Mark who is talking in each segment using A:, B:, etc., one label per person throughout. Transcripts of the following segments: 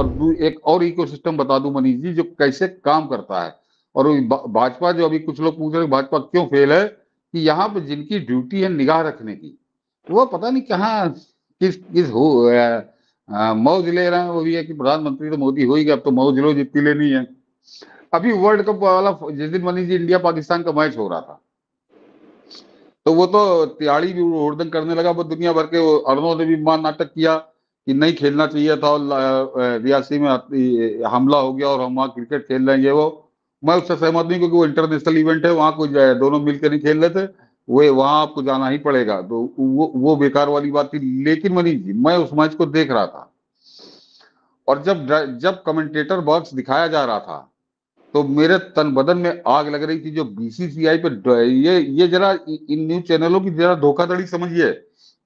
A: एक और इकोसिस्टम बता दूं मनीष जी जो कैसे काम करता है और भाजपा जो अभी कुछ लोग पूछ रहे भाजपा क्यों फेल है कि यहाँ पर जिनकी ड्यूटी है निगाह रखने की वो पता नहीं कहाँ किस किस हो मौज ले रहे हैं वो भी है कि प्रधानमंत्री तो मोदी हो ही गया अब तो मौज लो जितनी लेनी है अभी वर्ल्ड कप वाला जिस दिन मनीष जी इंडिया पाकिस्तान का मैच हो रहा था तो वो तो तिहाड़ी भी उड़दंग करने लगा वो दुनिया भर के अर्नों ने भी मान नाटक किया कि नहीं खेलना चाहिए था और रियासी में हमला हो गया और हम वहाँ क्रिकेट खेल रहे हैं वो मैं उससे सहमत नहीं क्योंकि वो इंटरनेशनल इवेंट है वहाँ कुछ दोनों मिलकर नहीं खेल रहे थे वे वहाँ आपको जाना ही पड़ेगा तो वो वो बेकार वाली बात थी लेकिन मनीष जी मैं उस मैच को देख रहा था और जब जब कमेंटेटर बॉक्स दिखाया जा रहा था तो मेरे तन बदन में आग लग रही थी जो बीसीसीआई पे ये ये जरा इन न्यूज चैनलों की जरा धोखाधड़ी समझिए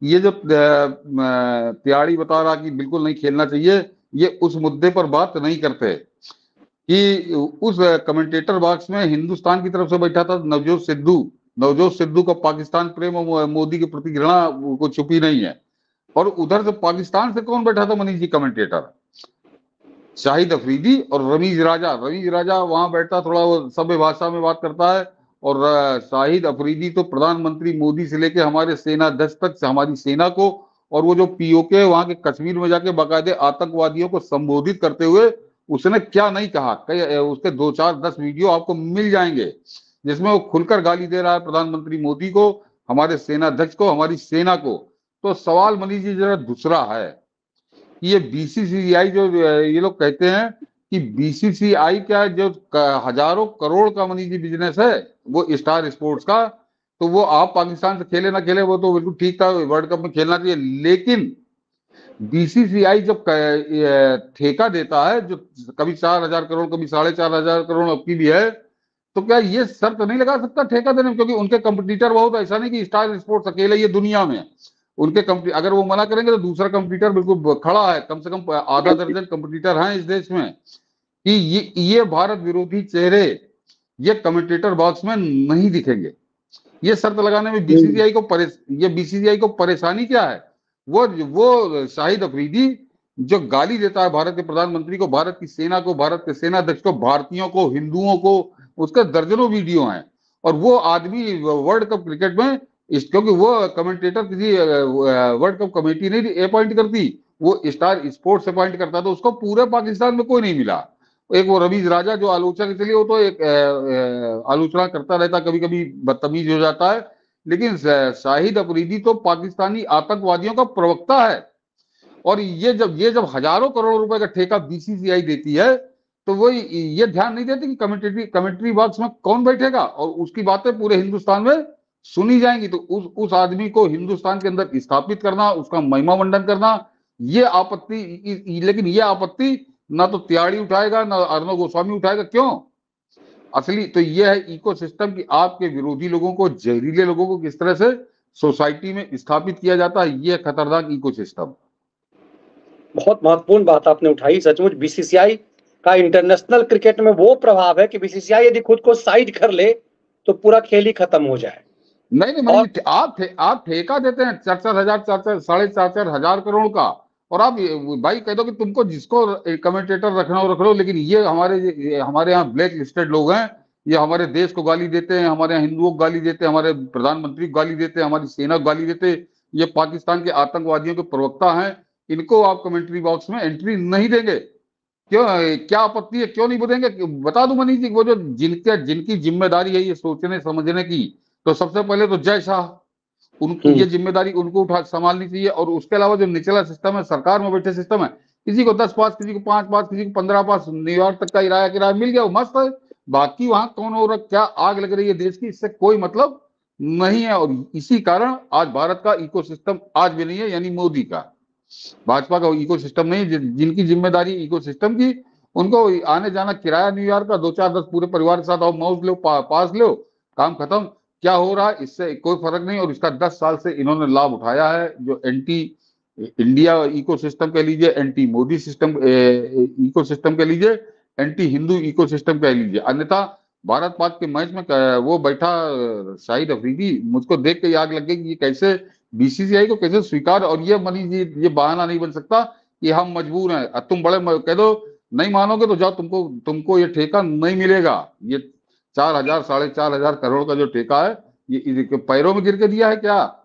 A: ये जो प्याड़ी बता रहा कि बिल्कुल नहीं खेलना चाहिए ये उस मुद्दे पर बात नहीं करते कि उस कमेंटेटर बॉक्स में हिंदुस्तान की तरफ से बैठा था नवजोत सिद्धू नवजोत सिद्धू का पाकिस्तान प्रेम और मोदी की प्रति घृणा को छुपी नहीं है और उधर से पाकिस्तान से कौन बैठा था मनीष जी कमेंटेटर शाहिद अफरीदी और रमीज राजा रमीज राजा वहां बैठता थोड़ा वो सभ्य भाषा में बात करता है और शाहिद अफरीदी तो प्रधानमंत्री मोदी से लेकर हमारे सेनाध्यक्ष तक से हमारी सेना को और वो जो पीओके वहां के कश्मीर में जाके बाकायदे आतंकवादियों को संबोधित करते हुए उसने क्या नहीं कहा कई उसके दो चार दस वीडियो आपको मिल जाएंगे जिसमें वो खुलकर गाली दे रहा है प्रधानमंत्री मोदी को हमारे सेनाध्यक्ष को हमारी सेना को तो सवाल मनीष जी जरा दूसरा है ये बीसीसीआई जो ये लोग कहते हैं कि बीसीसीआई का जो हजारों करोड़ का मनी जी बिजनेस है वो स्टार स्पोर्ट्स का तो वो आप पाकिस्तान से खेले ना खेले वो तो बिल्कुल ठीक था वर्ल्ड कप में खेलना चाहिए लेकिन बीसीसीआई जब ठेका देता है जो कभी चार हजार करोड़ कभी साढ़े चार हजार करोड़ अब की भी है तो क्या ये शर्त नहीं लगा सकता ठेका देने में क्योंकि उनके कंपटीटर बहुत ऐसा नहीं कि स्टार स्पोर्ट्स अकेले ये दुनिया में उनके कंप्यूटर अगर वो मना करेंगे तो दूसरा कंप्यूटर बिल्कुल खड़ा है कम से कम आधा दर्जन कंप्यूटर हैं इस देश में कि ये ये भारत विरोधी चेहरे ये कमेंटेटर बॉक्स में नहीं दिखेंगे ये शर्त लगाने में बीसीसीआई को ये बीसीसीआई को परेशानी क्या है वो वो शाहिद अफरीदी जो गाली देता है भारत के प्रधानमंत्री को भारत की सेना को भारत के सेना अध्यक्ष को भारतीयों को हिंदुओं को उसके दर्जनों वीडियो है और वो आदमी वर्ल्ड कप क्रिकेट में इस क्योंकि वो कमेंटेटर किसी वर्ल्ड कप कमेटी नहीं अपॉइंट करती वो स्टार स्पोर्ट्स अपॉइंट करता तो उसको पूरे पाकिस्तान में कोई नहीं मिला एक वो रवीज राजा जो आलोचना के चलिए वो तो एक आलोचना करता रहता कभी कभी बदतमीज हो जाता है लेकिन शाहिद अफरीदी तो पाकिस्तानी आतंकवादियों का प्रवक्ता है और ये जब ये जब हजारों करोड़ रुपए का ठेका बीसीसीआई देती है तो वो ये ध्यान नहीं देते कि कमेंट्री कमेंट्री बॉक्स में कौन बैठेगा और उसकी बातें पूरे हिंदुस्तान में सुनी जाएंगी तो उस उस आदमी को हिंदुस्तान के अंदर स्थापित करना उसका महिमा मंडन करना ये आपत्ति लेकिन ये आपत्ति ना तो त्याड़ी उठाएगा ना अर्णव गोस्वामी उठाएगा क्यों असली तो यह है इकोसिस्टम कि आपके विरोधी लोगों को जहरीले लोगों को किस तरह से सोसाइटी में स्थापित किया जाता है यह खतरनाक सिस्टम बहुत महत्वपूर्ण बात आपने उठाई सचमुच बीसीसीआई का इंटरनेशनल क्रिकेट में वो प्रभाव है कि बीसीसीआई यदि खुद को साइड कर ले तो पूरा खेल ही खत्म हो जाए नहीं नहीं मतलब और... आप थे, आप ठेका देते हैं चार चार हजार चार चार साढ़े चार चार हजार करोड़ का और आप भाई कह दो कि तुमको जिसको कमेंटेटर रखना हो रख लो लेकिन ये हमारे ये हमारे यहाँ ब्लैक लिस्टेड लोग हैं ये हमारे देश को गाली देते हैं हमारे यहाँ हिंदुओं को गाली देते हैं हमारे प्रधानमंत्री को गाली देते हैं हमारी सेना को गाली देते ये पाकिस्तान के आतंकवादियों के प्रवक्ता हैं इनको आप कमेंट्री बॉक्स में एंट्री नहीं देंगे क्यों क्या आपत्ति है क्यों नहीं बोलेंगे बता दू मनीष जी वो जो जिनके जिनकी जिम्मेदारी है ये सोचने समझने की तो सबसे पहले तो जय शाह उनकी हम्म। ये जिम्मेदारी उनको उठा संभालनी चाहिए और उसके अलावा जो निचला सिस्टम है सरकार में बैठे सिस्टम है किसी को दस पास किसी को पांच पास किसी को पंद्रह पास न्यूयॉर्क तक का किराया किराया मिल गया वो मस्त है बाकी वहां कौन और क्या आग लग रही है देश की इससे कोई मतलब नहीं है और इसी कारण आज भारत का इको आज भी नहीं है यानी मोदी का भाजपा का सिस्टम नहीं जिनकी जिम्मेदारी सिस्टम की उनको आने जाना किराया न्यूयॉर्क का दो चार दस पूरे परिवार के साथ आओ माउस लो पा, पास लो काम खत्म क्या हो रहा है इससे कोई फर्क नहीं और इसका दस साल से इन्होंने लाभ उठाया है जो एंटी इंडिया इकोसिस्टम कह लीजिए एंटी मोदी सिस्टम इकोसिस्टम कह लीजिए एंटी हिंदू इकोसिस्टम कह लीजिए अन्यथा भारत पाक के मैच में वो बैठा शाहिद अफरीदी मुझको देख के आग लग गई ये कैसे बीसीसीआई को कैसे स्वीकार और ये मनी जी ये बहाना नहीं बन सकता कि हम मजबूर हैं तुम बड़े कह दो नहीं मानोगे तो जाओ तुमको तुमको ये ठेका नहीं मिलेगा ये चार हजार साढ़े चार हजार करोड़ का जो ठेका है ये पैरों में गिर के दिया है क्या